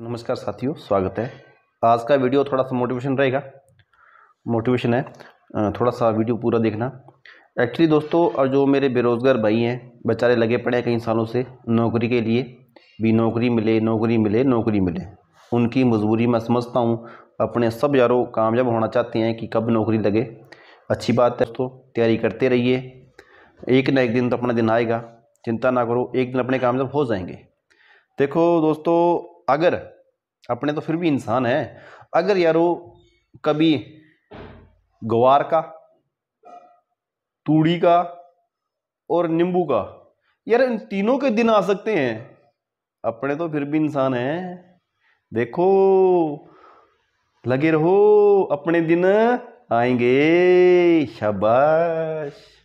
नमस्कार साथियों स्वागत है आज का वीडियो थोड़ा सा मोटिवेशन रहेगा मोटिवेशन है थोड़ा सा वीडियो पूरा देखना एक्चुअली दोस्तों और जो मेरे बेरोज़गार भाई हैं बेचारे लगे पड़े हैं कई सालों से नौकरी के लिए भी नौकरी मिले नौकरी मिले नौकरी मिले उनकी मजबूरी मैं समझता हूँ अपने सब यारों कामयाब होना चाहते हैं कि कब नौकरी लगे अच्छी बात है दोस्तों तैयारी करते रहिए एक ना एक दिन तो अपना दिन आएगा चिंता ना करो एक दिन अपने कामयाब हो जाएंगे देखो दोस्तों अगर अपने तो फिर भी इंसान है अगर यारो कभी गवार का तूड़ी का और नींबू का यार इन तीनों के दिन आ सकते हैं अपने तो फिर भी इंसान है देखो लगे रहो अपने दिन आएंगे शाबाश